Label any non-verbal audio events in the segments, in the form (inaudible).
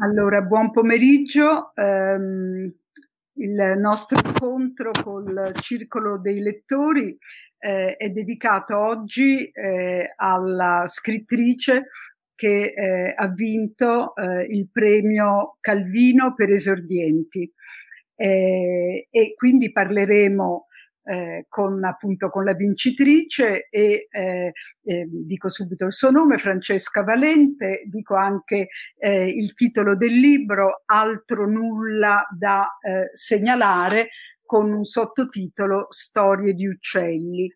Allora, buon pomeriggio. Um, il nostro incontro col Circolo dei Lettori eh, è dedicato oggi eh, alla scrittrice che eh, ha vinto eh, il premio Calvino per esordienti. Eh, e quindi parleremo eh, con, appunto, con la vincitrice e eh, eh, dico subito il suo nome, Francesca Valente, dico anche eh, il titolo del libro, Altro nulla da eh, segnalare, con un sottotitolo Storie di uccelli.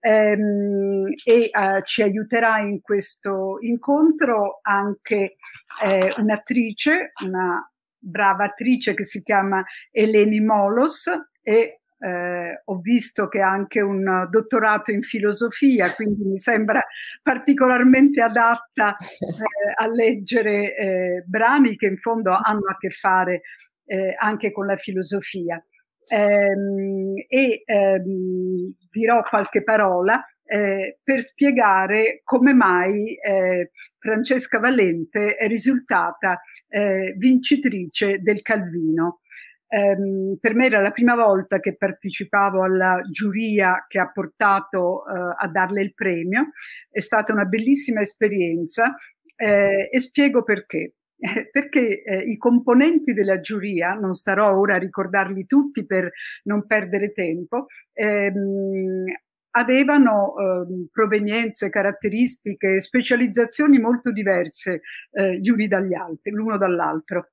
Ehm, e ci aiuterà in questo incontro anche un'attrice, una brava attrice che si chiama Eleni Molos e eh, ho visto che ha anche un dottorato in filosofia, quindi mi sembra particolarmente adatta eh, a leggere eh, brani che in fondo hanno a che fare eh, anche con la filosofia. Ehm, e ehm, dirò qualche parola eh, per spiegare come mai eh, Francesca Valente è risultata vincitrice del Calvino. Ehm, per me era la prima volta che partecipavo alla giuria che ha portato eh, a darle il premio, è stata una bellissima esperienza eh, e spiego perché. Eh, perché eh, i componenti della giuria, non starò ora a ricordarli tutti per non perdere tempo, ehm, avevano eh, provenienze, caratteristiche, specializzazioni molto diverse eh, gli uni dagli altri, l'uno dall'altro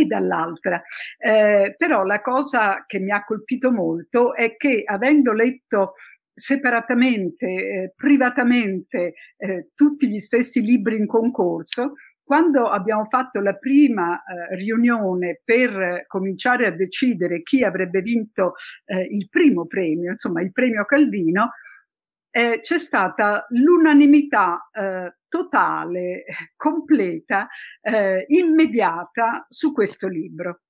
e dall'altra. Eh, però la cosa che mi ha colpito molto è che avendo letto separatamente, eh, privatamente, eh, tutti gli stessi libri in concorso, quando abbiamo fatto la prima eh, riunione per eh, cominciare a decidere chi avrebbe vinto eh, il primo premio, insomma il premio Calvino, eh, c'è stata l'unanimità eh, totale, completa, eh, immediata su questo libro.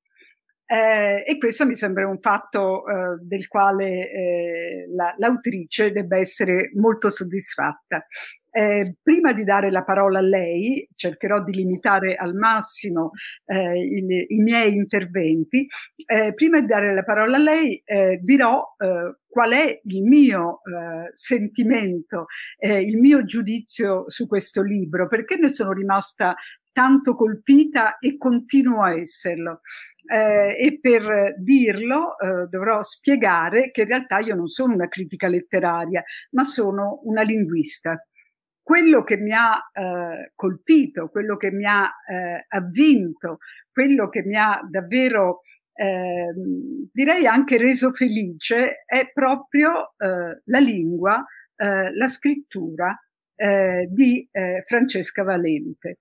Eh, e questo mi sembra un fatto eh, del quale eh, la, l'autrice debba essere molto soddisfatta. Eh, prima di dare la parola a lei, cercherò di limitare al massimo eh, il, i miei interventi, eh, prima di dare la parola a lei eh, dirò eh, qual è il mio eh, sentimento, il mio giudizio su questo libro, perché ne sono rimasta tanto colpita e continuo a esserlo. Eh, e per dirlo eh, dovrò spiegare che in realtà io non sono una critica letteraria, ma sono una linguista quello che mi ha eh, colpito, quello che mi ha eh, avvinto, quello che mi ha davvero eh, direi anche reso felice è proprio eh, la lingua, eh, la scrittura eh, di Francesca Valente.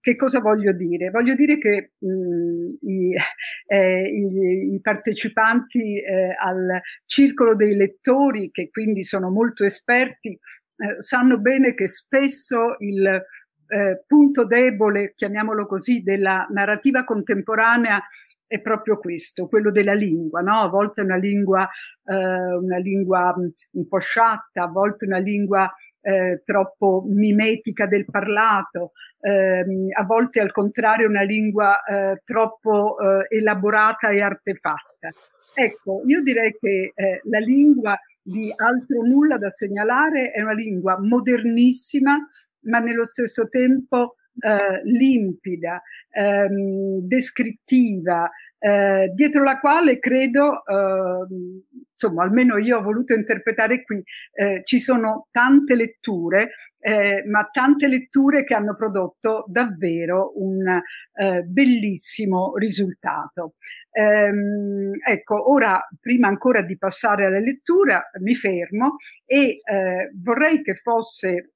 Che cosa voglio dire? Voglio dire che mh, mm, i, (laughs) eh, i, i, partecipanti eh, al circolo dei lettori, che quindi sono molto esperti eh, sanno bene che spesso il eh, punto debole, chiamiamolo così, della narrativa contemporanea è proprio questo, quello della lingua, no? a volte una lingua, eh, una lingua mm, un po' sciatta, a volte una lingua eh, troppo mimetica del parlato, ehm, a volte al contrario una lingua eh, troppo eh, elaborata e artefatta. Ecco, io direi che eh, la lingua di altro nulla da segnalare, è una lingua modernissima, ma nello stesso tempo eh, limpida, ehm, descrittiva, eh, dietro la quale credo eh, insomma almeno io ho voluto interpretare qui, eh, ci sono tante letture, eh, ma tante letture che hanno prodotto davvero un eh, bellissimo risultato. Ehm, ecco, ora prima ancora di passare alla lettura mi fermo e eh, vorrei che fosse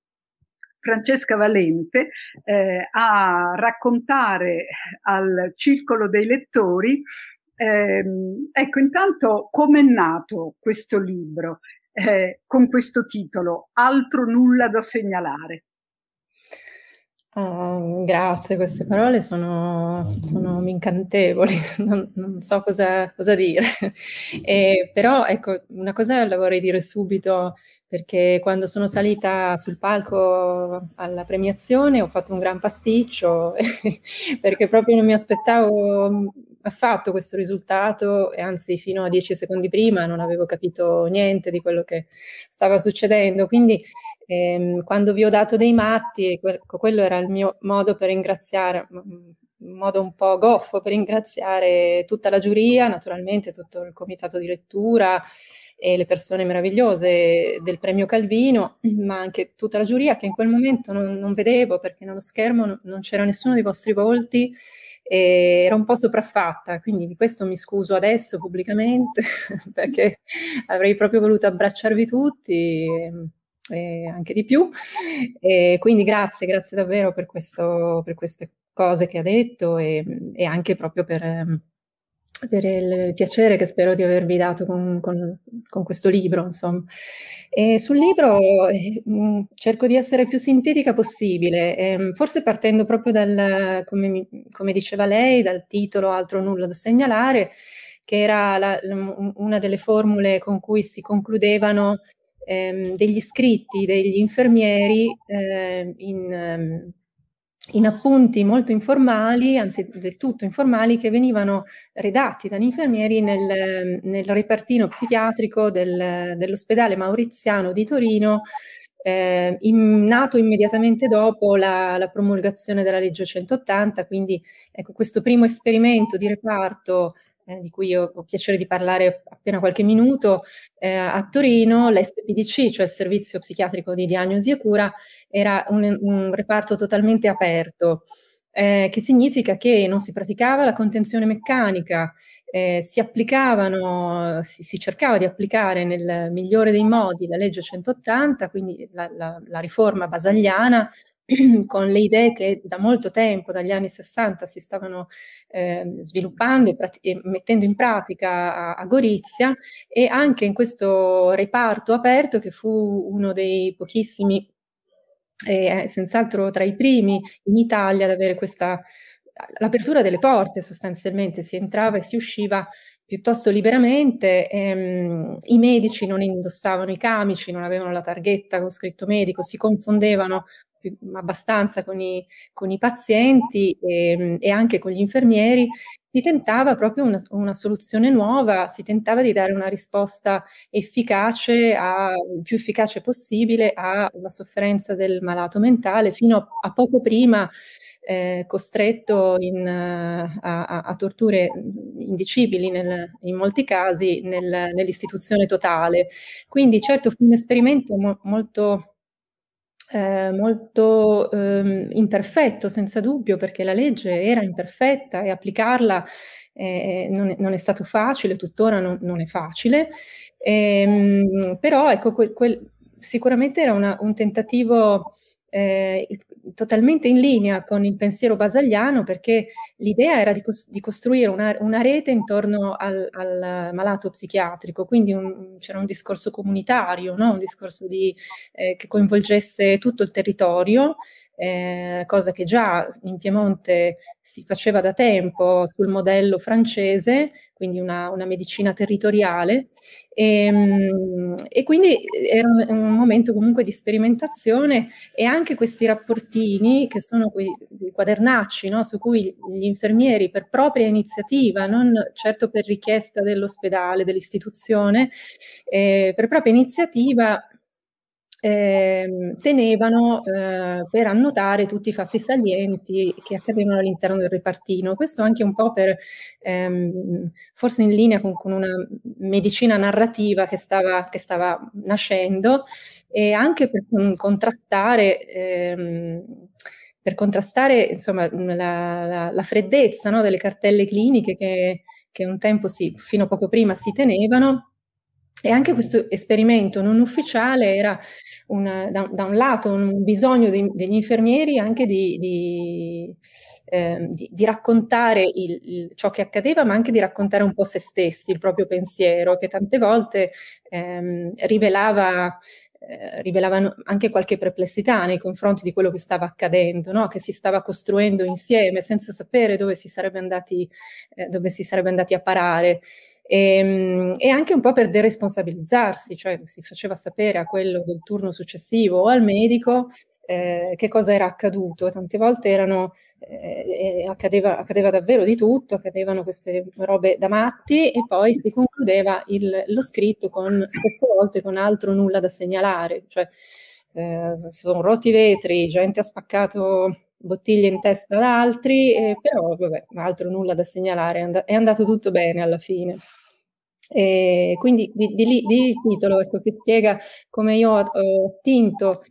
Francesca Valente eh, a raccontare al circolo dei lettori Ehm, ecco, intanto come è nato questo libro eh, con questo titolo, Altro nulla da segnalare? Oh, grazie, queste parole sono, sono incantevoli, (laughs) non, non so cosa, cosa dire. (laughs) E, eh, però ecco, una cosa la vorrei dire subito, perché quando sono salita sul palco alla premiazione ho fatto un gran pasticcio, (laughs) perché proprio non mi aspettavo affatto questo risultato e anzi fino a dieci secondi prima non avevo capito niente di quello che stava succedendo. Quindi ehm, quando vi ho dato dei matti, que- quello era il mio modo per ringraziare, un modo un po' goffo per ringraziare tutta la giuria, naturalmente tutto il comitato di lettura e le persone meravigliose del premio Calvino, (clears throat) ma anche tutta la giuria che in quel momento non, non vedevo perché nello schermo non c'era nessuno dei vostri volti e era un po' sopraffatta, quindi di questo mi scuso adesso pubblicamente (laughs) perché avrei proprio voluto abbracciarvi tutti e anche di più. E quindi grazie, grazie davvero per, questo, per queste cose che ha detto e, e anche proprio per per il piacere che spero di avervi dato con, con, con questo libro. Insomma. E sul libro eh, mm, cerco di essere più sintetica possibile, eh, forse partendo proprio dal, come, mi, come, diceva lei, dal titolo Altro nulla da segnalare, che era la, la, una delle formule con cui si concludevano ehm, degli scritti degli infermieri eh, in, ehm, in appunti molto informali, anzi del tutto informali, che venivano redatti dagli infermieri nel, nel repartino psichiatrico del, dell'ospedale mauriziano di Torino, eh, in, nato immediatamente dopo la, la, promulgazione della legge 180, quindi ecco, questo primo esperimento di reparto eh, di cui io ho piacere di parlare appena qualche minuto, eh, a Torino l'SPDC, cioè il Servizio Psichiatrico di Diagnosi e Cura, era un, un reparto totalmente aperto. Eh, che significa che non si praticava la contenzione meccanica, eh, si applicavano, si, si, cercava di applicare nel migliore dei modi la legge 180, quindi la, la, la riforma basagliana, (clears throat) con le idee che da molto tempo, dagli anni 60, si stavano eh, sviluppando e, prat- e, mettendo in pratica a, a, Gorizia e anche in questo reparto aperto che fu uno dei pochissimi, eh, senz'altro tra i primi in Italia ad avere questa l'apertura delle porte sostanzialmente, si entrava e si usciva piuttosto liberamente, ehm, i medici non indossavano i camici, non avevano la targhetta con scritto medico, si confondevano più, abbastanza con i, con i pazienti e, ehm, e, anche con gli infermieri, si tentava proprio una, una, soluzione nuova, si tentava di dare una risposta efficace, a, più efficace possibile alla sofferenza del malato mentale, fino a, a poco prima eh, costretto in, a, a, torture indicibili nel, in molti casi nel, nell'istituzione totale. Quindi certo fu un esperimento mo, molto eh, molto ehm, imperfetto, senza dubbio, perché la legge era imperfetta e applicarla eh, non, non, è stato facile, tuttora non, non è facile. Ehm, però ecco, quel, quel, sicuramente era una, un tentativo eh, totalmente in linea con il pensiero basagliano perché l'idea era di, cos- di costruire una, una, rete intorno al, al malato psichiatrico, quindi un, c'era un discorso comunitario, no? un discorso di, eh, che coinvolgesse tutto il territorio eh, cosa che già in Piemonte si faceva da tempo sul modello francese, quindi una, una medicina territoriale. E, ehm, e quindi era un, un, momento comunque di sperimentazione e anche questi rapportini, che sono quei quadernacci no, su cui gli infermieri per propria iniziativa, non certo per richiesta dell'ospedale, dell'istituzione, eh, per propria iniziativa eh, tenevano eh, per annotare tutti i fatti salienti che accadevano all'interno del repartino. Questo anche un po' per, ehm, forse in linea con, con, una medicina narrativa che stava, che stava nascendo e anche per um, contrastare... Ehm, per contrastare insomma, la, la, la freddezza no, delle cartelle cliniche che, che un tempo, si, fino a poco prima, si tenevano, e anche questo esperimento non ufficiale era una, da, da, un lato un bisogno di, degli infermieri anche di, di, eh, di raccontare il, il, ciò che accadeva, ma anche di raccontare un po' se stessi, il proprio pensiero, che tante volte ehm, rivelava eh, rivelavano anche qualche perplessità nei confronti di quello che stava accadendo, no? che si stava costruendo insieme senza sapere dove si sarebbe andati, eh, dove si sarebbe andati a parare e, ehm, e, anche un po' per deresponsabilizzarsi, cioè si faceva sapere a quello del turno successivo o al medico eh, che cosa era accaduto. Tante volte erano, eh, eh accadeva, accadeva, davvero di tutto, accadevano queste robe da matti e poi si concludeva il, lo scritto con spesse volte con altro nulla da segnalare, cioè eh, sono rotti i vetri, gente ha spaccato bottiglie in testa ad altri, eh, però vabbè, altro nulla da segnalare, è, and- è andato tutto bene alla fine. E quindi di, di, lì, il titolo ecco, che spiega come io ho attinto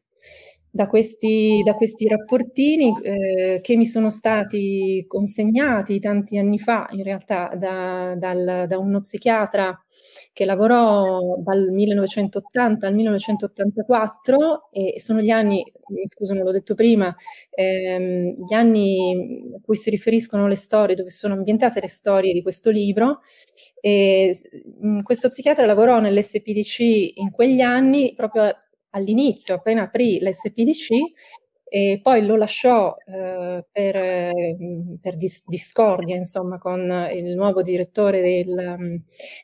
da questi, da questi rapportini eh, che mi sono stati consegnati tanti anni fa in realtà da, dal, da uno psichiatra che lavorò dal 1980 al 1984 e sono gli anni, mi scuso non l'ho detto prima, ehm, gli anni a cui si riferiscono le storie, dove sono ambientate le storie di questo libro. E, mh, mm, questo psichiatra lavorò nell'SPDC in quegli anni proprio all'inizio, appena aprì l'SPDC, e poi lo lasciò eh, per, mm, per dis- discordia insomma, con il nuovo direttore del, mm,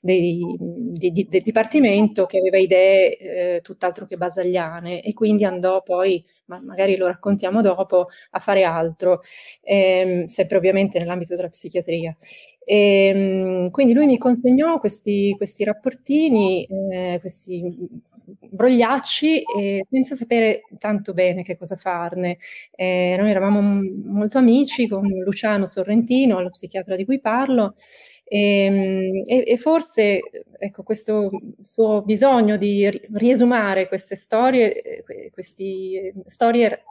dei, di, di, del dipartimento che aveva idee eh, tutt'altro che basagliane e quindi andò poi, ma magari lo raccontiamo dopo, a fare altro, ehm, sempre ovviamente nell'ambito della psichiatria. E, ehm, quindi lui mi consegnò questi, questi rapportini, eh, questi brogliacci e senza sapere tanto bene che cosa farne. Eh, noi eravamo molto amici con Luciano Sorrentino, lo psichiatra di cui parlo, ehm, e, e, forse ecco, questo suo bisogno di riesumare queste storie, eh, queste eh, storie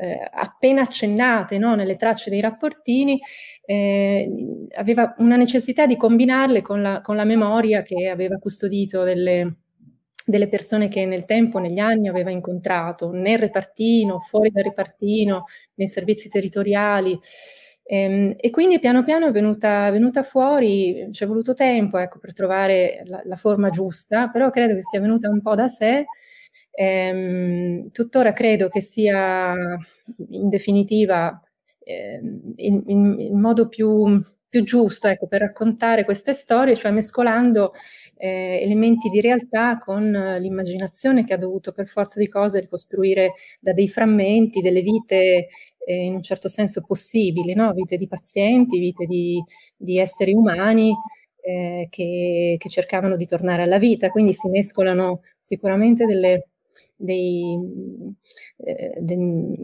eh, appena accennate no, nelle tracce dei rapportini, eh, aveva una necessità di combinarle con la, con la memoria che aveva custodito delle, delle persone che nel tempo, negli anni aveva incontrato, nel repartino, fuori dal repartino, nei servizi territoriali. E, ehm, e quindi piano piano è venuta, venuta fuori, ci è voluto tempo ecco, per trovare la, la, forma giusta, però credo che sia venuta un po' da sé. Ehm, tuttora credo che sia in definitiva ehm, il in, modo più, più giusto ecco, per raccontare queste storie, cioè mescolando eh, elementi di realtà con eh, l'immaginazione che ha dovuto per forza di cose ricostruire da dei frammenti delle vite eh, in un certo senso possibili, no? vite di pazienti, vite di, di esseri umani. Eh, che, che, cercavano di tornare alla vita, quindi si mescolano sicuramente delle, dei, eh, dei,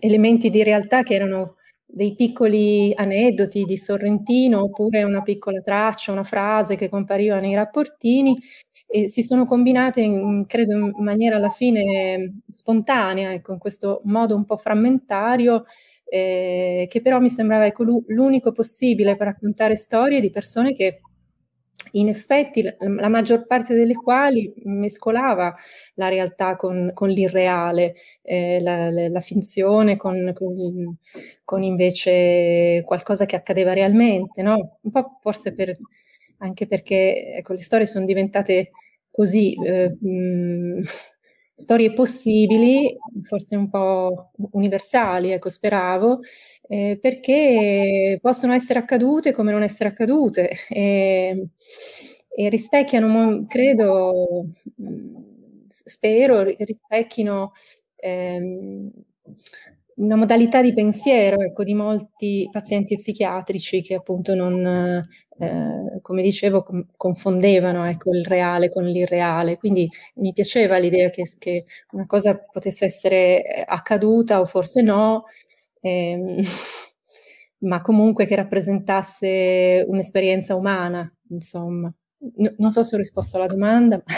elementi di realtà che erano dei piccoli aneddoti di Sorrentino oppure una piccola traccia, una frase che compariva nei rapportini e si sono combinate, in, credo, in maniera alla fine spontanea, ecco, in questo modo un po' frammentario, eh, che però mi sembrava ecco, l'unico possibile per raccontare storie di persone che in effetti la maggior parte delle quali mescolava la realtà con, con l'irreale, eh, la, la, finzione con, con, con, invece qualcosa che accadeva realmente, no? Un po' forse per, anche perché ecco, le storie sono diventate così... Eh, mh, mm, storie possibili, forse un po' universali, ecco, speravo, eh, perché possono essere accadute come non essere accadute (laughs) e, e rispecchiano, credo, mm, spero, rispecchino ehm, una modalità di pensiero ecco, di molti pazienti psichiatrici che appunto non, eh, come dicevo, com- confondevano ecco, il reale con l'irreale. Quindi mi piaceva l'idea che, che una cosa potesse essere eh, accaduta o forse no, ehm, (laughs) ma comunque che rappresentasse un'esperienza umana, insomma. No, non so se ho risposto alla domanda. Ma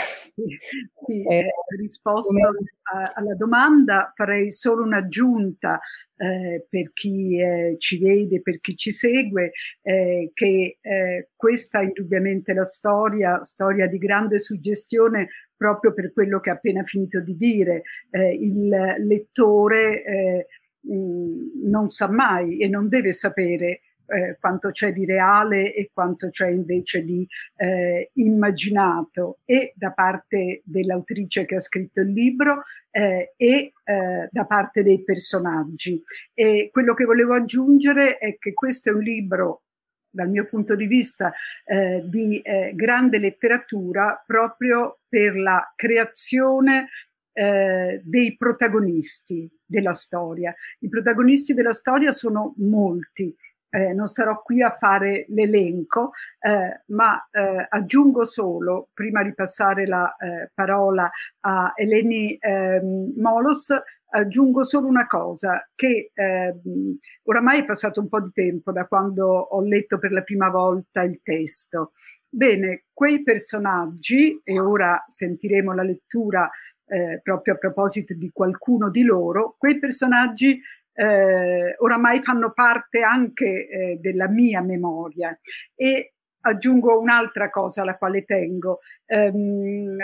sì, eh, risposta come... alla domanda farei solo un'aggiunta eh, per chi eh, ci vede, per chi ci segue, eh, che eh, questa è indubbiamente la storia, storia di grande suggestione proprio per quello che ha appena finito di dire. Eh, il lettore mh, eh, mm, non sa mai e non deve sapere eh, quanto c'è di reale e quanto c'è invece di eh, immaginato e da parte dell'autrice che ha scritto il libro eh, e eh, da parte dei personaggi. E quello che volevo aggiungere è che questo è un libro dal mio punto di vista eh, di eh, grande letteratura proprio per la creazione eh, dei protagonisti della storia. I protagonisti della storia sono molti eh, non starò qui a fare l'elenco, eh, ma eh, aggiungo solo, prima di passare la eh, parola a Eleni ehm, Molos, aggiungo solo una cosa, che ehm, oramai è passato un po' di tempo da quando ho letto per la prima volta il testo. Bene, quei personaggi, e ora sentiremo la lettura eh, proprio a proposito di qualcuno di loro, quei personaggi eh, oramai fanno parte anche eh, della mia memoria e aggiungo un'altra cosa alla quale tengo. Ehm,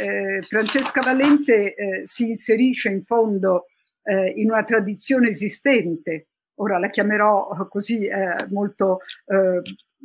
eh, Francesca Valente eh, si inserisce in fondo eh, in una tradizione esistente, ora la chiamerò eh, così molto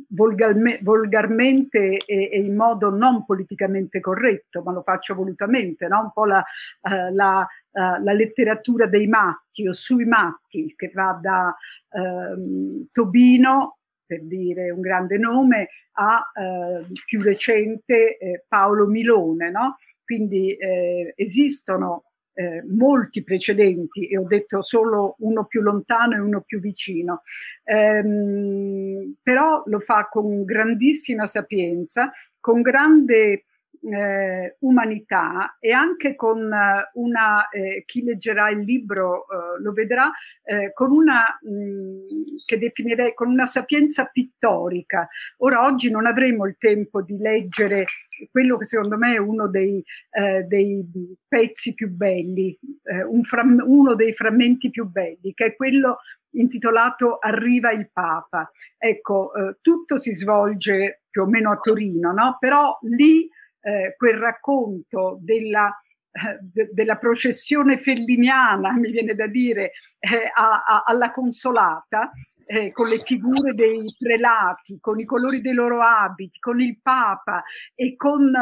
volgarme, volgarmente e, e, in modo non politicamente corretto, ma lo faccio volutamente, no? un po' la, uh, la, uh, la, letteratura dei matti o sui matti che va da um, Tobino per dire un grande nome, a eh, più recente eh, Paolo Milone. No? Quindi eh, esistono eh, molti precedenti e ho detto solo uno più lontano e uno più vicino, ehm, però lo fa con grandissima sapienza, con grande eh, umanità e anche con eh, una, eh, chi leggerà il libro eh, lo vedrà, eh, con una mh, mm, che definirei con una sapienza pittorica. Ora oggi non avremo il tempo di leggere quello che secondo me è uno dei, eh, dei pezzi più belli, un fram- uno dei frammenti più belli, che è quello intitolato Arriva il Papa. Ecco, tutto si svolge più o meno a Torino, no? però lì eh, quel racconto della, eh, de, della, processione felliniana, mi viene da dire, eh, a, a, alla consolata, eh, con le figure dei prelati, con i colori dei loro abiti, con il Papa e con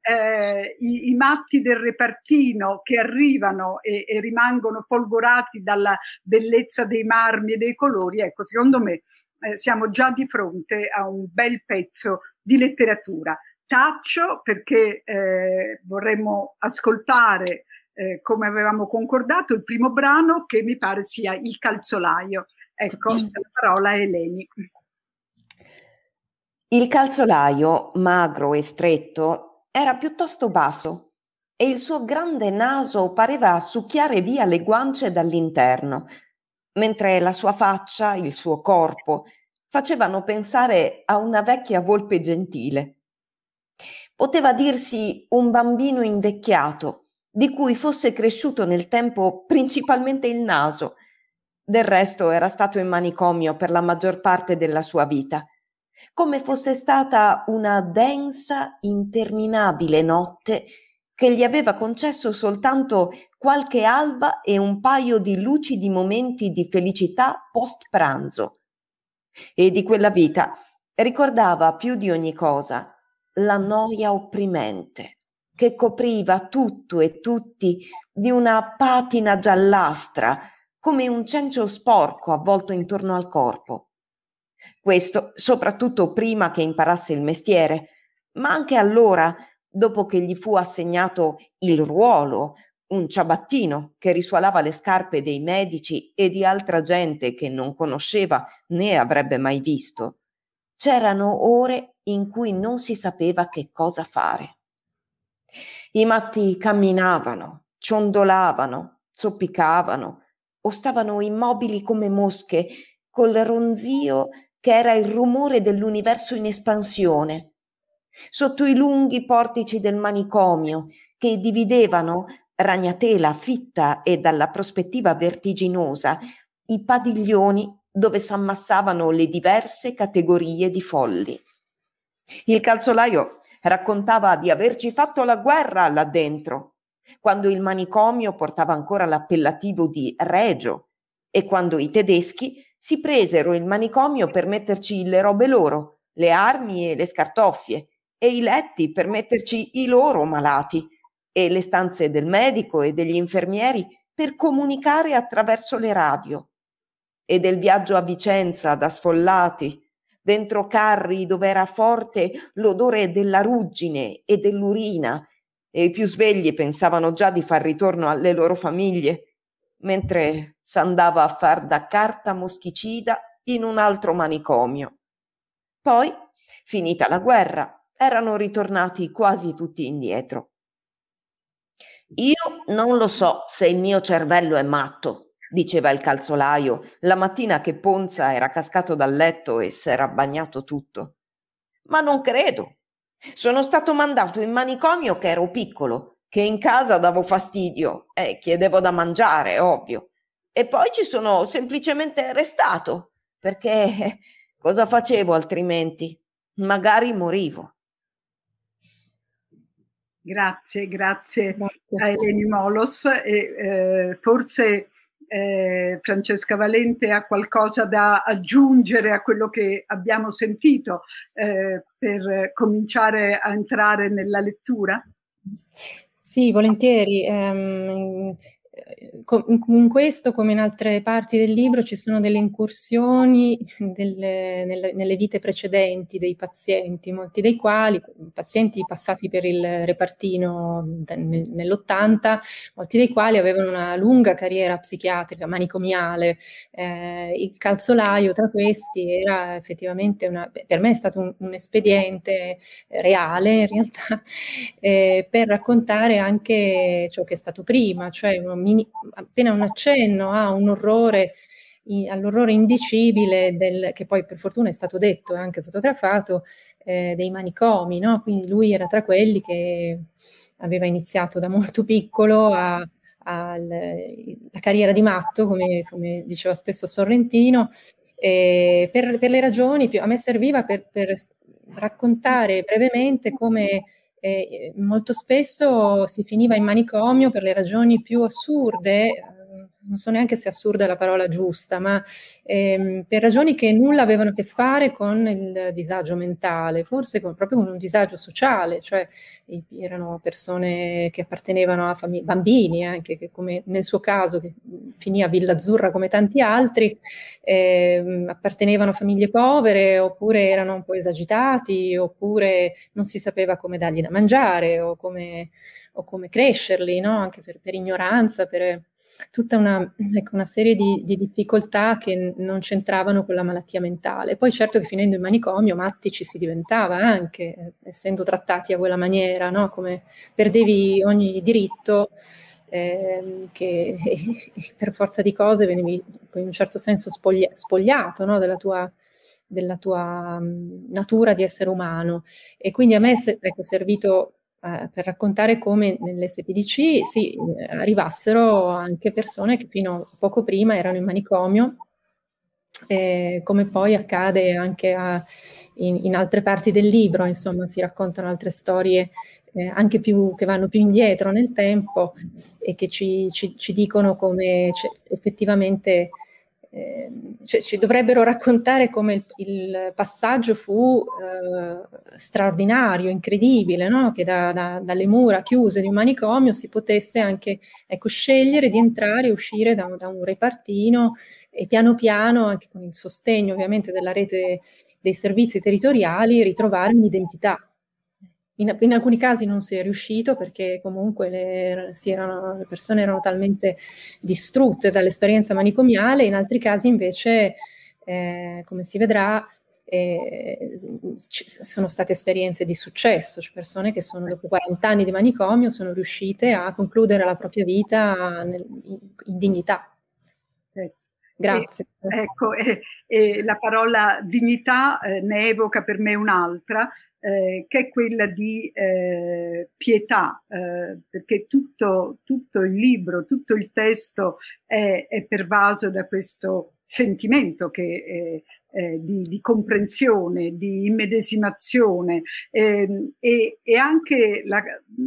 eh, i, i, matti del repartino che arrivano e, e, rimangono folgorati dalla bellezza dei marmi e dei colori, ecco, secondo me eh, siamo già di fronte a un bel pezzo di letteratura taccio perché eh, vorremmo ascoltare, eh, come avevamo concordato, il primo brano che mi pare sia Il calzolaio. Ecco, mm. la parola a Eleni. Il calzolaio, magro e stretto, era piuttosto basso e il suo grande naso pareva succhiare via le guance dall'interno, mentre la sua faccia, il suo corpo, facevano pensare a una vecchia volpe gentile poteva dirsi un bambino invecchiato, di cui fosse cresciuto nel tempo principalmente il naso. Del resto era stato in manicomio per la maggior parte della sua vita, come fosse stata una densa, interminabile notte che gli aveva concesso soltanto qualche alba e un paio di lucidi momenti di felicità post pranzo. E di quella vita ricordava più di ogni cosa la noia opprimente che copriva tutto e tutti di una patina giallastra, come un cencio sporco avvolto intorno al corpo. Questo soprattutto prima che imparasse il mestiere, ma anche allora, dopo che gli fu assegnato il ruolo, un ciabattino che risuolava le scarpe dei medici e di altra gente che non conosceva né avrebbe mai visto. C'erano ore in cui non si sapeva che cosa fare. I matti camminavano, ciondolavano, zoppicavano o stavano immobili come mosche, col ronzio che era il rumore dell'universo in espansione, sotto i lunghi portici del manicomio che dividevano, ragnatela fitta e dalla prospettiva vertiginosa, i padiglioni dove s'ammassavano le diverse categorie di folli. Il calzolaio raccontava di averci fatto la guerra là dentro, quando il manicomio portava ancora l'appellativo di regio e quando i tedeschi si presero il manicomio per metterci le robe loro, le armi e le scartoffie, e i letti per metterci i loro malati, e le stanze del medico e degli infermieri per comunicare attraverso le radio, e del viaggio a Vicenza da sfollati, dentro carri dove era forte l'odore della ruggine e dell'urina e i più svegli pensavano già di far ritorno alle loro famiglie, mentre s'andava a far da carta moschicida in un altro manicomio. Poi, finita la guerra, erano ritornati quasi tutti indietro. Io non lo so se il mio cervello è matto, diceva il calzolaio, la mattina che Ponza era cascato dal letto e s'era bagnato tutto. Ma non credo. Sono stato mandato in manicomio che ero piccolo, che in casa davo fastidio e chiedevo da mangiare, ovvio. E poi ci sono semplicemente restato, perché (laughs) cosa facevo altrimenti? Magari morivo. Grazie, grazie, grazie. a Eleni Molos e eh, forse eh, Francesca Valente ha qualcosa da aggiungere a quello che abbiamo sentito eh, per cominciare a entrare nella lettura? Sì, volentieri. Um, Ehm, in questo, come in altre parti del libro, ci sono delle incursioni (laughs) delle, nelle, nelle, vite precedenti dei pazienti, molti dei quali, pazienti passati per il repartino nell'80, molti dei quali avevano una lunga carriera psichiatrica, manicomiale. Eh, il calzolaio tra questi era effettivamente, una, per me è stato un, un espediente reale in realtà, (laughs) eh, per raccontare anche ciò che è stato prima, cioè un momento mini, appena un accenno a un orrore, all'orrore indicibile del, che poi per fortuna è stato detto e anche fotografato, eh, dei manicomi, no? Quindi lui era tra quelli che aveva iniziato da molto piccolo a, al, la carriera di matto, come, come diceva spesso Sorrentino, eh, per, per, le ragioni, più, a me serviva per, per raccontare brevemente come e molto spesso si finiva in manicomio per le ragioni più assurde, non so neanche se assurda è la parola giusta, ma ehm, per ragioni che nulla avevano a che fare con il disagio mentale, forse con, proprio con un disagio sociale, cioè erano persone che appartenevano a famiglie, bambini anche, che come nel suo caso, che finì a Villa Azzurra come tanti altri, ehm, appartenevano a famiglie povere oppure erano un po' esagitati oppure non si sapeva come dargli da mangiare o come, o come crescerli, no? anche per, per ignoranza, per tutta una, ecco, una serie di, di, difficoltà che non c'entravano con la malattia mentale. Poi certo che finendo in manicomio matti ci si diventava anche, eh, essendo trattati a quella maniera, no? come perdevi ogni diritto eh, che (laughs) per forza di cose venivi in un certo senso spoglia, spogliato no? della tua della tua mm, natura di essere umano. E quindi a me ecco, è servito per raccontare come nell'SPDC sì, arrivassero anche persone che fino a poco prima erano in manicomio, eh, come poi accade anche a, in, in, altre parti del libro, insomma si raccontano altre storie eh, anche più, che vanno più indietro nel tempo e che ci, ci, ci dicono come effettivamente Ehm, cioè, ci dovrebbero raccontare come il, il passaggio fu eh, straordinario, incredibile, no? che da, da, dalle mura chiuse di un manicomio si potesse anche ecco, scegliere di entrare e uscire da, da, un repartino e piano piano, anche con il sostegno ovviamente della rete dei servizi territoriali, ritrovare un'identità in, in, alcuni casi non si è riuscito perché comunque le, erano, le, persone erano talmente distrutte dall'esperienza manicomiale, in altri casi invece, eh, come si vedrà, eh, sono state esperienze di successo, cioè persone che sono, dopo 40 anni di manicomio sono riuscite a concludere la propria vita nel, in, in dignità. Eh, grazie. Eh, ecco, eh, eh, la parola dignità eh, ne evoca per me un'altra, eh, che è quella di eh, pietà, eh, perché tutto, tutto, il libro, tutto il testo è, è pervaso da questo sentimento che, di, di, comprensione, di immedesimazione ehm, e, e, anche la,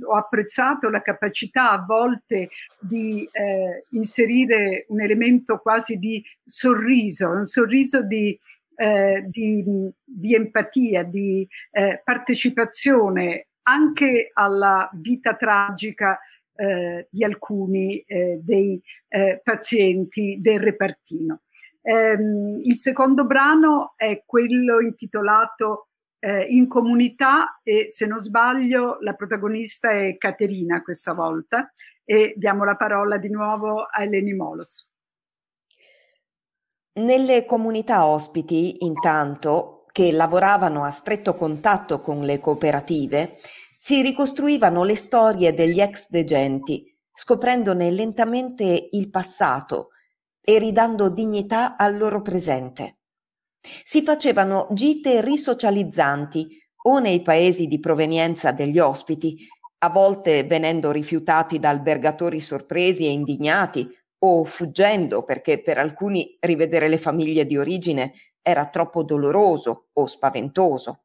ho apprezzato la capacità a volte di eh, inserire un elemento quasi di sorriso, un sorriso di eh, di, di, empatia, di eh, partecipazione anche alla vita tragica eh, di alcuni eh, dei eh, pazienti del repartino. Ehm, il secondo brano è quello intitolato eh, In comunità e se non sbaglio la protagonista è Caterina questa volta e diamo la parola di nuovo a Eleni Molos. Nelle comunità ospiti, intanto, che lavoravano a stretto contatto con le cooperative, si ricostruivano le storie degli ex degenti, scoprendone lentamente il passato e ridando dignità al loro presente. Si facevano gite risocializzanti o nei paesi di provenienza degli ospiti, a volte venendo rifiutati da albergatori sorpresi e indignati o fuggendo perché per alcuni rivedere le famiglie di origine era troppo doloroso o spaventoso.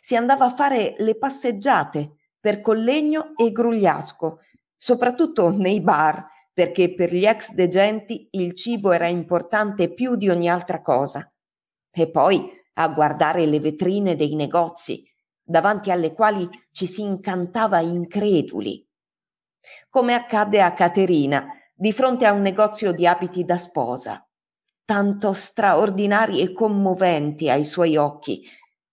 Si andava a fare le passeggiate per Collegno e Grugliasco, soprattutto nei bar, perché per gli ex degenti il cibo era importante più di ogni altra cosa. E poi a guardare le vetrine dei negozi, davanti alle quali ci si incantava increduli. Come accadde a Caterina, di fronte a un negozio di abiti da sposa, tanto straordinari e commoventi ai suoi occhi,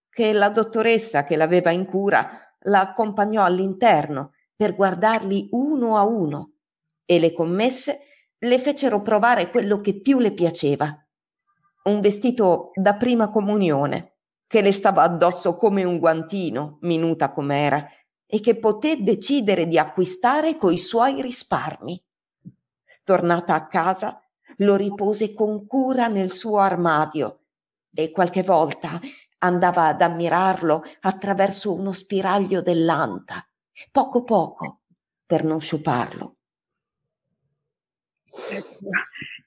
che la dottoressa che l'aveva in cura la accompagnò all'interno per guardarli uno a uno e le commesse le fecero provare quello che più le piaceva. Un vestito da prima comunione, che le stava addosso come un guantino, minuta com'era, e che poté decidere di acquistare coi suoi risparmi. Tornata a casa, lo ripose con cura nel suo armadio e qualche volta andava ad ammirarlo attraverso uno spiraglio dell'anta, poco poco, per non sciuparlo. Eh,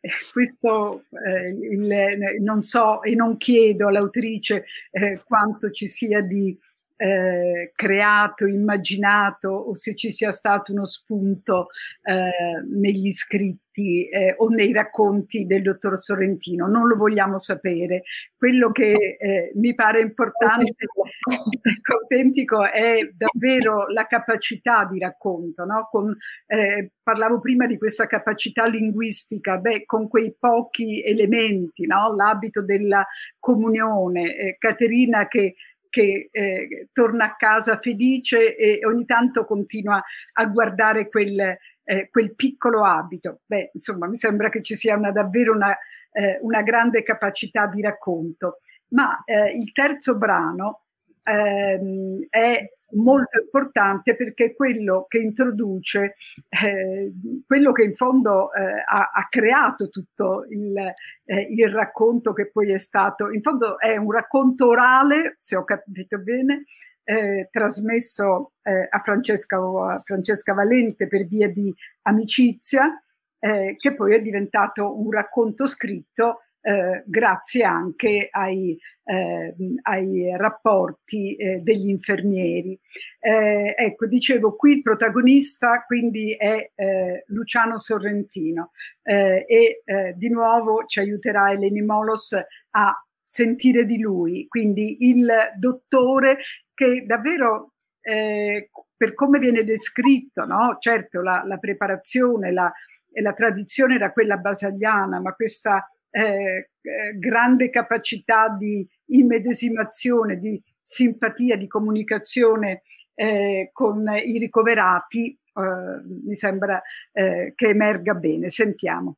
eh, questo eh, il, eh, non so e non chiedo all'autrice eh, quanto ci sia di eh, creato, immaginato o se ci sia stato uno spunto eh, negli scritti eh, o nei racconti del dottor Sorrentino, non lo vogliamo sapere. Quello che eh, mi pare importante e (laughs) autentico è davvero la capacità di racconto. No? Con, eh, parlavo prima di questa capacità linguistica, beh, con quei pochi elementi, no? l'abito della comunione. Eh, Caterina che che eh, torna a casa felice e ogni tanto continua a guardare quel, eh, quel piccolo abito. Beh, insomma, mi sembra che ci sia una, davvero una, eh, una grande capacità di racconto. Ma eh, il terzo brano ehm, è molto importante perché è quello che introduce, eh, quello che in fondo eh, ha, ha, creato tutto il, eh, il, racconto che poi è stato, in fondo è un racconto orale, se ho capito bene, eh, trasmesso eh, a Francesca, a Francesca Valente per via di amicizia, eh, che poi è diventato un racconto scritto eh, grazie anche ai, eh, ai rapporti eh, degli infermieri. Eh, ecco, dicevo, qui il protagonista quindi è eh, Luciano Sorrentino e di nuovo ci aiuterà Eleni Molos a sentire di lui, quindi il dottore che davvero per come viene descritto, no? certo la, la preparazione, la, la tradizione era quella basagliana, ma questa eh, eh, grande capacità di immedesimazione, di simpatia, di comunicazione eh, con i ricoverati, eh, mi sembra che emerga bene. Sentiamo.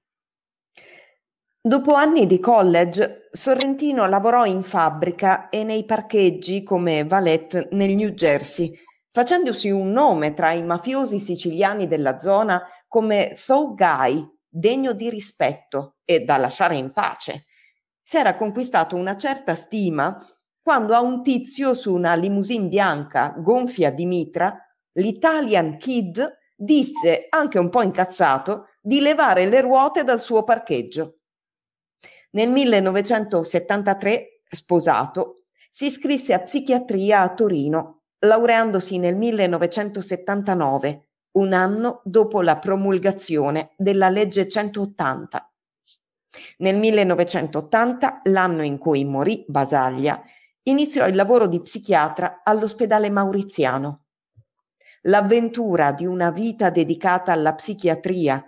Dopo anni di college, Sorrentino lavorò in fabbrica e nei parcheggi come valet nel New Jersey, facendosi un nome tra i mafiosi siciliani della zona come Thou Guy, degno di rispetto e da lasciare in pace. Si era conquistato una certa stima quando a un tizio su una limousine bianca gonfia di mitra, l'Italian Kid disse, anche un po' incazzato, di levare le ruote dal suo parcheggio. Nel 1973, sposato, si iscrisse a psichiatria a Torino, laureandosi nel 1979 un anno dopo la promulgazione della legge 180. Nel 1980, l'anno in cui morì Basaglia, iniziò il lavoro di psichiatra all'ospedale mauriziano. L'avventura di una vita dedicata alla psichiatria,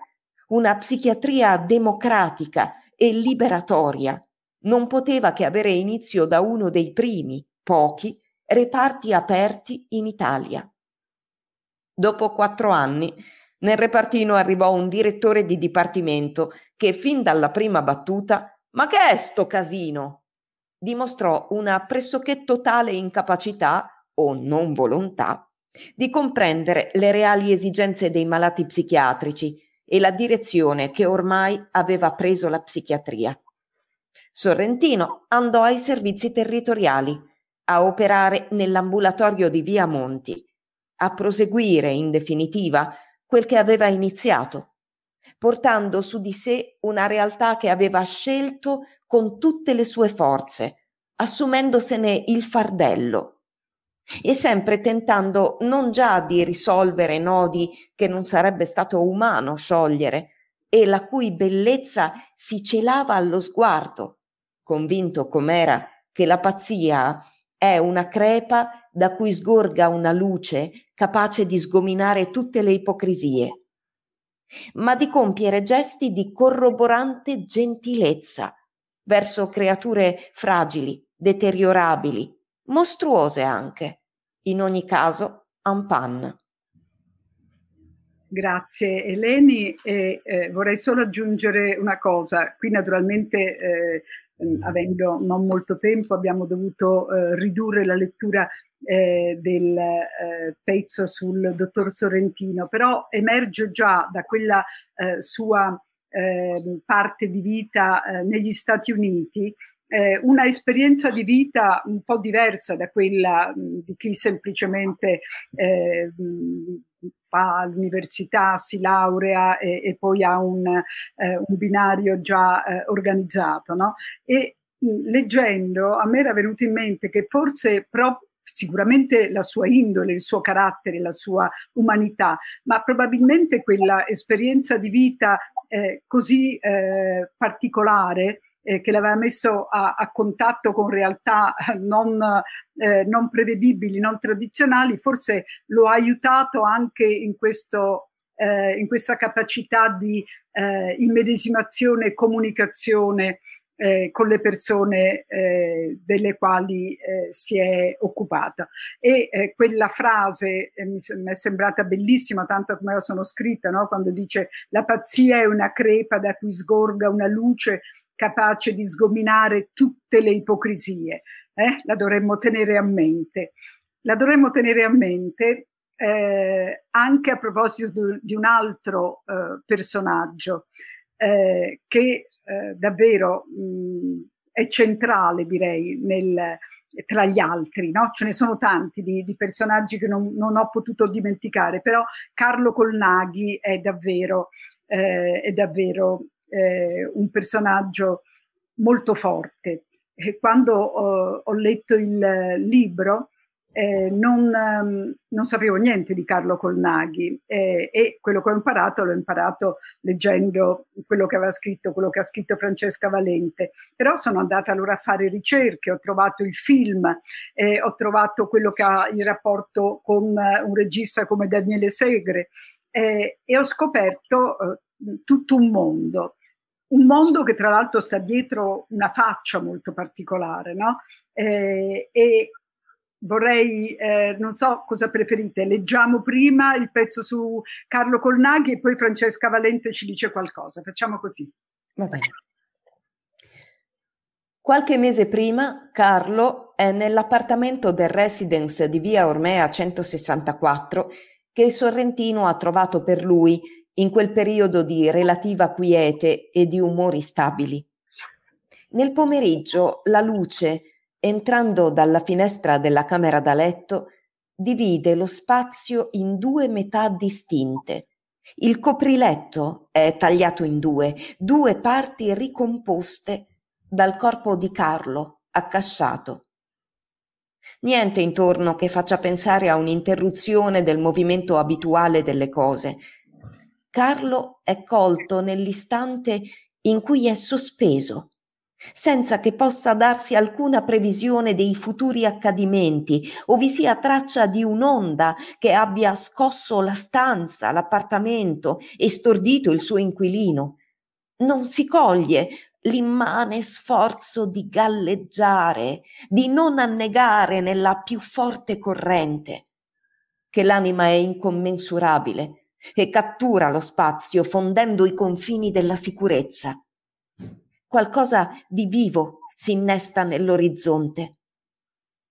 una psichiatria democratica e liberatoria, non poteva che avere inizio da uno dei primi, pochi, reparti aperti in Italia. Dopo quattro anni nel repartino arrivò un direttore di dipartimento che fin dalla prima battuta ma che è sto casino? dimostrò una pressoché totale incapacità o non volontà di comprendere le reali esigenze dei malati psichiatrici e la direzione che ormai aveva preso la psichiatria. Sorrentino andò ai servizi territoriali a operare nell'ambulatorio di Via Monti a proseguire in definitiva quel che aveva iniziato, portando su di sé una realtà che aveva scelto con tutte le sue forze, assumendosene il fardello e sempre tentando non già di risolvere nodi che non sarebbe stato umano sciogliere e la cui bellezza si celava allo sguardo, convinto com'era che la pazzia è una crepa da cui sgorga una luce capace di sgominare tutte le ipocrisie, ma di compiere gesti di corroborante gentilezza verso creature fragili, deteriorabili, mostruose anche. In ogni caso, ampan. Grazie Eleni e eh, vorrei solo aggiungere una cosa. Qui naturalmente eh, mm, avendo non molto tempo abbiamo dovuto eh, ridurre la lettura eh, del eh, pezzo sul dottor Sorrentino, però emerge già da quella eh, sua ehm, parte di vita eh, negli Stati Uniti eh, una esperienza di vita un po' diversa da quella mh, di chi semplicemente eh, mh, fa l'università, si laurea e, e poi ha un, eh, un binario già eh, organizzato. No? E mh, leggendo a me era venuto in mente che forse proprio sicuramente la sua indole, il suo carattere, la sua umanità, ma probabilmente quella esperienza di vita eh, così eh, particolare eh, che l'aveva messo a, a, contatto con realtà eh, non, eh, non prevedibili, non tradizionali, forse lo ha aiutato anche in questo eh, in questa capacità di eh, immedesimazione e comunicazione eh, con le persone eh, delle quali eh, si è occupata. E eh, quella frase eh, mi, mi, è sembrata bellissima, tanto come la sono scritta, no? quando dice la pazzia è una crepa da cui sgorga una luce capace di sgominare tutte le ipocrisie. Eh? La dovremmo tenere a mente. La dovremmo tenere a mente anche a proposito di, di un altro personaggio eh, che eh, davvero mh, mm, è centrale, direi, nel, tra gli altri. No? Ce ne sono tanti di, di personaggi che non, non, ho potuto dimenticare, però Carlo Colnaghi è davvero, eh, è davvero eh, un personaggio molto forte. E quando ho, ho letto il libro, eh, non, um, non, sapevo niente di Carlo Colnaghi eh, e quello che ho imparato l'ho imparato leggendo quello che aveva scritto, quello che ha scritto Francesca Valente, però sono andata allora a fare ricerche, ho trovato il film, eh, ho trovato quello che ha il rapporto con eh, un regista come Daniele Segre eh, e ho scoperto eh, tutto un mondo un mondo che tra l'altro sta dietro una faccia molto particolare, no? Eh, e vorrei, eh, non so cosa preferite, leggiamo prima il pezzo su Carlo Colnaghi e poi Francesca Valente ci dice qualcosa. Facciamo così. Vabbè. Qualche mese prima Carlo è nell'appartamento del residence di via Ormea 164 che il Sorrentino ha trovato per lui in quel periodo di relativa quiete e di umori stabili. Nel pomeriggio la luce, entrando dalla finestra della camera da letto, divide lo spazio in due metà distinte. Il copriletto è tagliato in due, due parti ricomposte dal corpo di Carlo, accasciato. Niente intorno che faccia pensare a un'interruzione del movimento abituale delle cose. Carlo è colto nell'istante in cui è sospeso senza che possa darsi alcuna previsione dei futuri accadimenti o vi sia traccia di un'onda che abbia scosso la stanza, l'appartamento e stordito il suo inquilino. Non si coglie l'immane sforzo di galleggiare, di non annegare nella più forte corrente, che l'anima è incommensurabile e cattura lo spazio fondendo i confini della sicurezza qualcosa di vivo si innesta nell'orizzonte.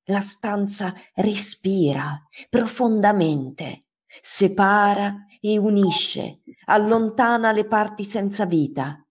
La stanza respira profondamente, separa e unisce, allontana le parti senza vita.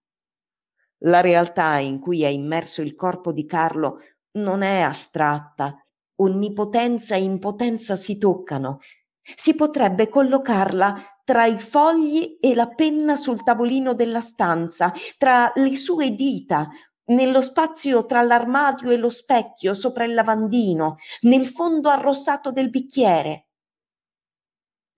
La realtà in cui è immerso il corpo di Carlo non è astratta, onnipotenza e impotenza si toccano. Si potrebbe collocarla tra i fogli e la penna sul tavolino della stanza, tra le sue dita, nello spazio tra l'armadio e lo specchio sopra il lavandino, nel fondo arrossato del bicchiere.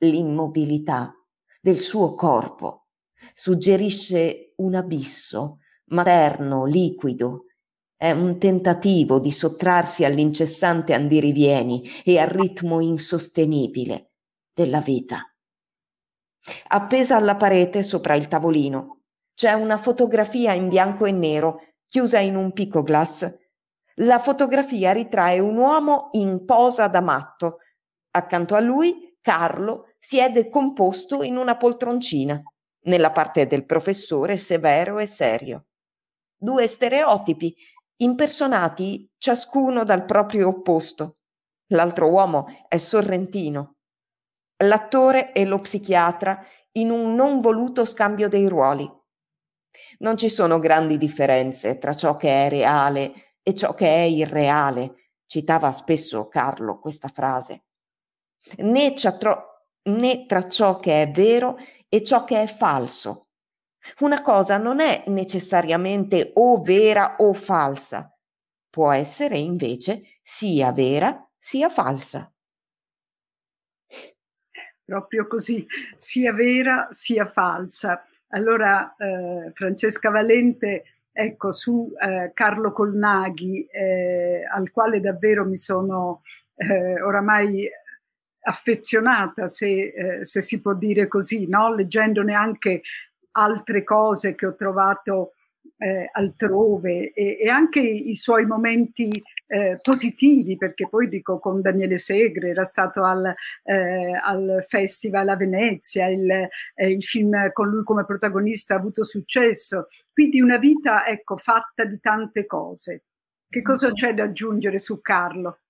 L'immobilità del suo corpo suggerisce un abisso materno, liquido. È un tentativo di sottrarsi all'incessante andirivieni e al ritmo insostenibile della vita. Appesa alla parete sopra il tavolino c'è una fotografia in bianco e nero chiusa in un picoglass. La fotografia ritrae un uomo in posa da matto. Accanto a lui Carlo siede composto in una poltroncina, nella parte del professore severo e serio. Due stereotipi, impersonati ciascuno dal proprio opposto. L'altro uomo è sorrentino, l'attore e lo psichiatra in un non voluto scambio dei ruoli. Non ci sono grandi differenze tra ciò che è reale e ciò che è irreale, citava spesso Carlo questa frase, né, tro- né tra ciò che è vero e ciò che è falso. Una cosa non è necessariamente o vera o falsa, può essere invece sia vera sia falsa proprio così, sia vera sia falsa. Allora eh, Francesca Valente, ecco, su eh, Carlo Colnaghi, eh, al quale davvero mi sono eh, oramai affezionata, se, eh, se, si può dire così, no? leggendone anche altre cose che ho trovato eh, altrove e, e, anche i suoi momenti eh, positivi, perché poi dico con Daniele Segre era stato al, eh, al festival a Venezia, il, eh, il, film con lui come protagonista ha avuto successo, quindi una vita ecco, fatta di tante cose. Che cosa ecco. c'è da aggiungere su Carlo?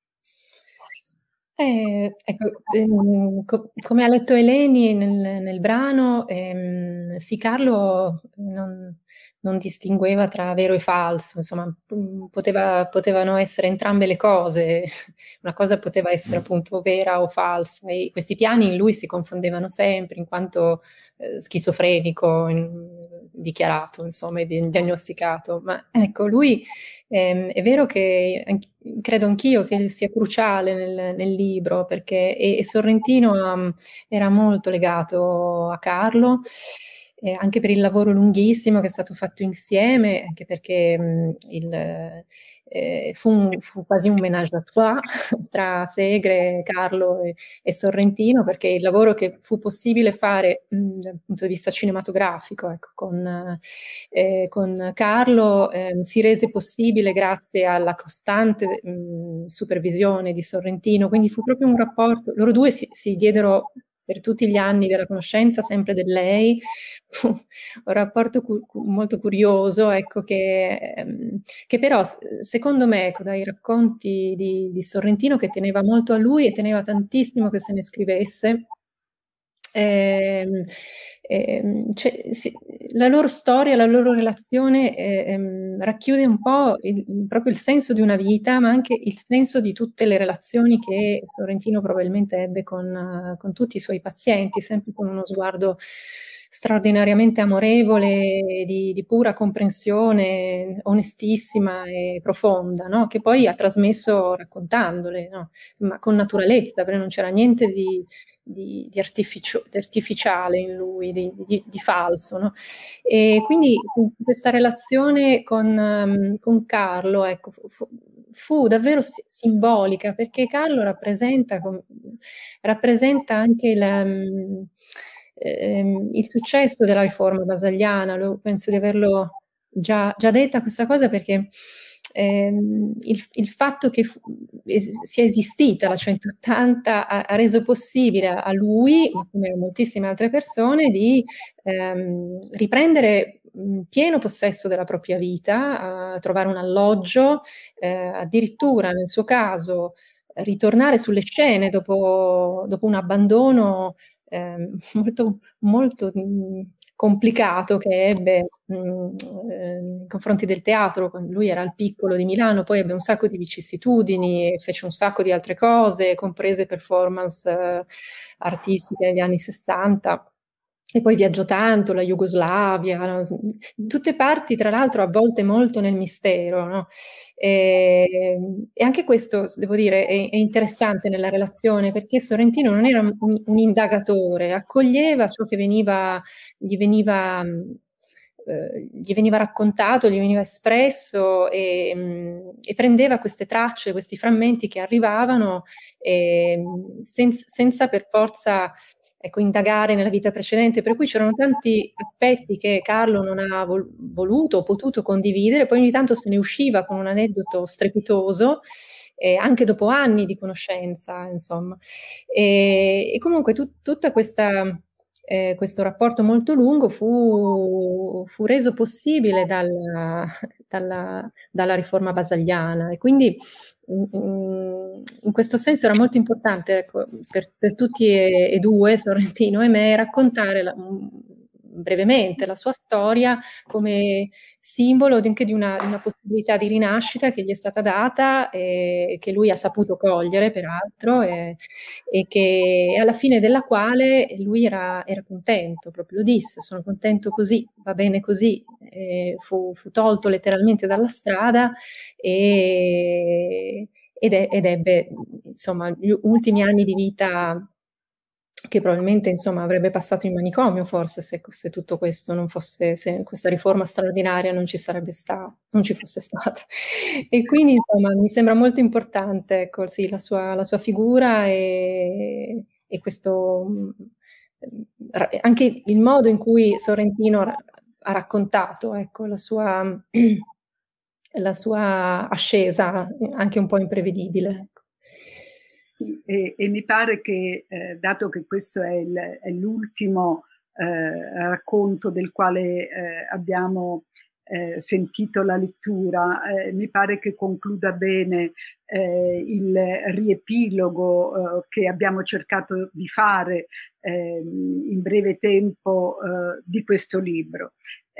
Eh, ecco, ehm, co- come ha letto Eleni nel, nel brano, ehm, sì, Carlo non, non distingueva tra vero e falso, insomma, mm, poteva, potevano essere entrambe le cose, (laughs) una cosa poteva essere mm. appunto vera o falsa e questi piani in lui si confondevano sempre in quanto eh, schizofrenico in, dichiarato, insomma, di, diagnosticato, ma ecco, lui ehm, è vero che anch credo anch'io che sia cruciale nel, nel libro perché e, e Sorrentino um, era molto legato a Carlo eh, anche per il lavoro lunghissimo che è stato fatto insieme, anche perché mh, mm, il, eh, fu, un, fu, quasi un menage à trois (laughs) tra Segre, Carlo e, e, Sorrentino, perché il lavoro che fu possibile fare mh, mm, dal punto di vista cinematografico ecco, con, eh, con, Carlo ehm, si rese possibile grazie alla costante mh, mm, supervisione di Sorrentino, quindi fu proprio un rapporto, loro due si, si diedero per tutti gli anni della conoscenza, sempre di lei, (laughs) un rapporto cu- molto curioso, ecco, che, ehm, che, però secondo me, ecco, dai racconti di, di Sorrentino che teneva molto a lui e teneva tantissimo che se ne scrivesse, Ehm, ehm, cioè, sì, la loro storia, la loro relazione eh, ehm, racchiude un po' il, proprio il senso di una vita, ma anche il senso di tutte le relazioni che Sorrentino probabilmente ebbe con, con tutti i suoi pazienti, sempre con uno sguardo straordinariamente amorevole, di, di, pura comprensione, onestissima e profonda, no? che poi ha trasmesso raccontandole, no? ma con naturalezza, perché non c'era niente di, di, di, artificio, di artificiale in lui, di, di falso. No? E quindi questa relazione con, um, con Carlo ecco, fu, fu, davvero simbolica perché Carlo rappresenta, rappresenta anche la, um, ehm, il successo della riforma basagliana, penso di averlo già, già detta questa cosa perché Ehm, il, il, fatto che fu, es, sia esistita la 180 ha, ha, reso possibile a lui, ma come a moltissime altre persone, di ehm, riprendere mm, pieno possesso della propria vita, a trovare un alloggio, eh, addirittura nel suo caso ritornare sulle scene dopo, dopo un abbandono eh, (laughs) molto, molto mm, complicato che ebbe mh, mm, eh, nei confronti del teatro, lui era il piccolo di Milano, poi ebbe un sacco di vicissitudini, fece un sacco di altre cose, comprese performance eh, artistiche negli anni 60 e poi viaggio tanto, la Jugoslavia, no? tutte parti tra l'altro a volte molto nel mistero. No? E, ehm, e, anche questo, devo dire, è, è, interessante nella relazione perché Sorrentino non era un, un indagatore, accoglieva ciò che veniva, gli veniva eh, gli veniva raccontato, gli veniva espresso e, e, prendeva queste tracce, questi frammenti che arrivavano ehm, senza, senza per forza ecco, indagare nella vita precedente, per cui c'erano tanti aspetti che Carlo non ha vol- voluto o potuto condividere, poi ogni tanto se ne usciva con un aneddoto strepitoso, eh, anche dopo anni di conoscenza, insomma. E, e comunque tu, tutta questa... Eh, questo rapporto molto lungo fu, fu reso possibile dalla, dalla, dalla riforma basagliana e quindi in questo senso era molto importante ecco, per, per, tutti e, e, due, Sorrentino e me, raccontare la, brevemente la sua storia come simbolo anche di una, di una possibilità di rinascita che gli è stata data e che lui ha saputo cogliere peraltro e, e che alla fine della quale lui era, era, contento, proprio lo disse, sono contento così, va bene così, fu, fu, tolto letteralmente dalla strada e, ed, è, ed ebbe insomma gli ultimi anni di vita che probabilmente insomma, avrebbe passato in manicomio forse se, se tutto questo non fosse, se questa riforma straordinaria non ci sarebbe stata, non ci fosse stata. E quindi insomma mi sembra molto importante ecco, sì, la, sua, la, sua, figura e, e questo, mm, anche il modo in cui Sorrentino ha raccontato ecco, la, sua, (clears throat) la sua ascesa anche un po' imprevedibile. E, e mi pare che, eh, dato che questo è, il, è l'ultimo eh, racconto del quale eh, abbiamo eh, sentito la lettura, eh, mi pare che concluda bene il riepilogo che abbiamo cercato di fare ehm, in breve tempo di questo libro.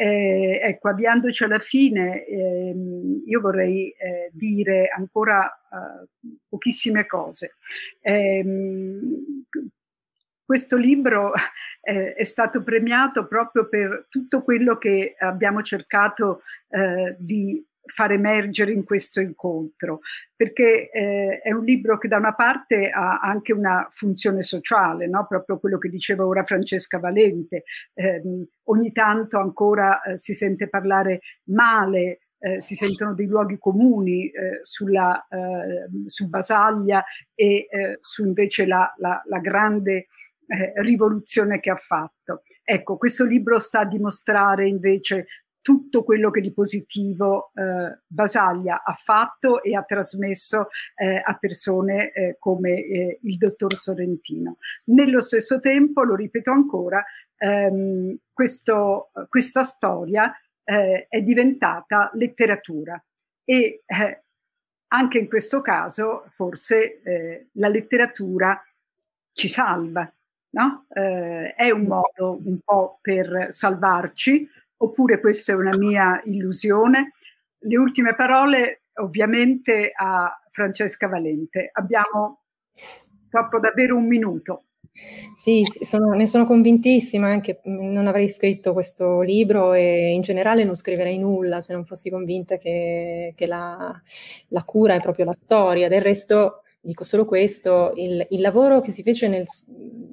Eh, ecco, avviandoci alla fine, ehm, io vorrei eh, dire ancora eh, pochissime cose. Ehm, questo libro eh, è stato premiato proprio per tutto quello che abbiamo cercato eh, di far emergere in questo incontro, perché eh, è un libro che da una parte ha anche una funzione sociale, no? proprio quello che diceva ora Francesca Valente, eh, ogni tanto ancora eh, si sente parlare male eh, si sentono dei luoghi comuni eh, sulla, eh, su Basaglia e eh, su invece la, la, la grande eh, rivoluzione che ha fatto. Ecco, questo libro sta a dimostrare invece tutto quello che di positivo eh, Basaglia ha fatto e ha trasmesso eh, a persone eh, come eh, il dottor Sorrentino. Nello stesso tempo, lo ripeto ancora, ehm, questo, questa storia eh, è diventata letteratura e eh, anche in questo caso forse la letteratura ci salva. No? è un modo un po' per salvarci, oppure questa è una mia illusione? Le ultime parole ovviamente a Francesca Valente. Abbiamo proprio davvero un minuto. Sì, sono, ne sono convintissima, anche mm, non avrei scritto questo libro e in generale non scriverei nulla se non fossi convinta che, che la, la cura è proprio la storia. Del resto dico solo questo, il, il lavoro che si fece nel,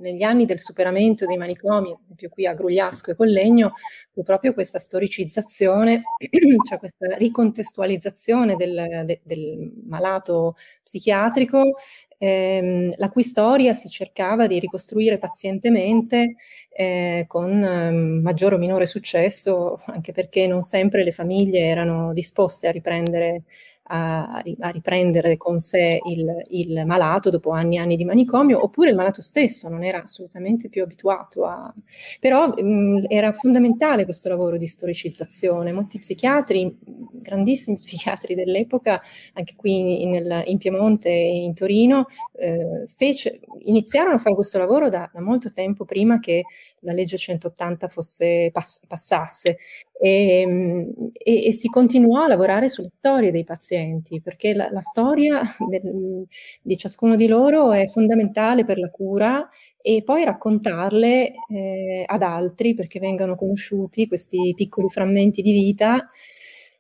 negli anni del superamento dei manicomi, ad esempio qui a Grugliasco e Collegno, fu proprio questa storicizzazione, (clears throat) cioè questa ricontestualizzazione del, de, del malato psichiatrico, ehm, la cui storia si cercava di ricostruire pazientemente eh, con ehm, maggiore o minore successo, anche perché non sempre le famiglie erano disposte a riprendere a, a riprendere con sé il, il, malato dopo anni e anni di manicomio, oppure il malato stesso non era assolutamente più abituato a... Però mh, mhmm, era fondamentale questo lavoro di storicizzazione. Molti psichiatri, mhmm, grandissimi (laughs) psichiatri dell'epoca, anche qui in, nel, in, Piemonte e in Torino, eh, fece, iniziarono a fare questo lavoro da, da molto tempo prima che la legge 180 fosse, pass passasse. E, ehm, e, e, si continuò a lavorare sulle storie dei pazienti, perché la, la storia del, di ciascuno di loro è fondamentale per la cura e poi raccontarle eh, ad altri perché vengano conosciuti questi piccoli frammenti di vita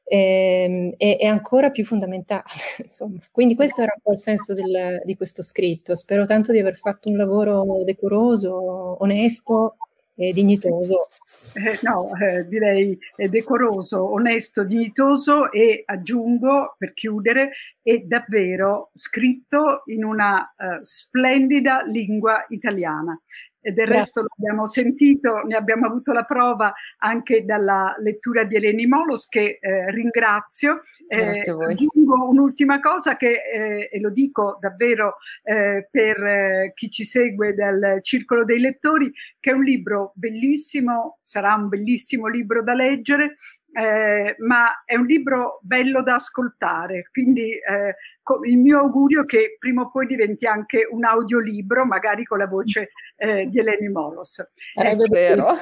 eh, è, è, ancora più fondamentale. (laughs) Insomma. Quindi questo era un po' il senso del, di questo scritto. Spero tanto di aver fatto un lavoro decoroso, onesto e dignitoso eh, no, eh, direi eh, decoroso, onesto, dignitoso e aggiungo, per chiudere, è davvero scritto in una eh, splendida lingua italiana. E del Grazie. resto l'abbiamo sentito, ne abbiamo avuto la prova anche dalla lettura di Eleni Molos che eh, ringrazio. Eh, aggiungo un'ultima cosa che, eh, e lo dico davvero eh, per eh, chi ci segue dal circolo dei lettori, che è un libro bellissimo, sarà un bellissimo libro da leggere, eh, ma è un libro bello da ascoltare, quindi eh, il mio augurio è che prima o poi diventi anche un audiolibro, magari con la voce eh, di Eleni Molos. È eh, vero.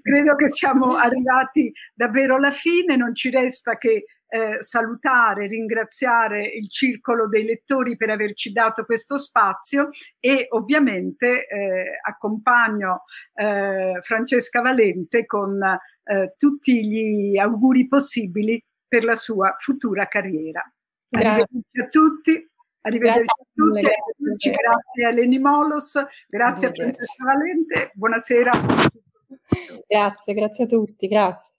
Credo che siamo arrivati davvero alla fine, non ci resta che eh, salutare, ringraziare il circolo dei lettori per averci dato questo spazio e ovviamente eh, accompagno eh, Francesca Valente con eh, tutti gli auguri possibili per la sua futura carriera. Grazie. a tutti. Arrivederci grazie a tutti, grazie, grazie, grazie a Eleni Molos, grazie a Francesca Valente, buonasera. Grazie, grazie a tutti, grazie.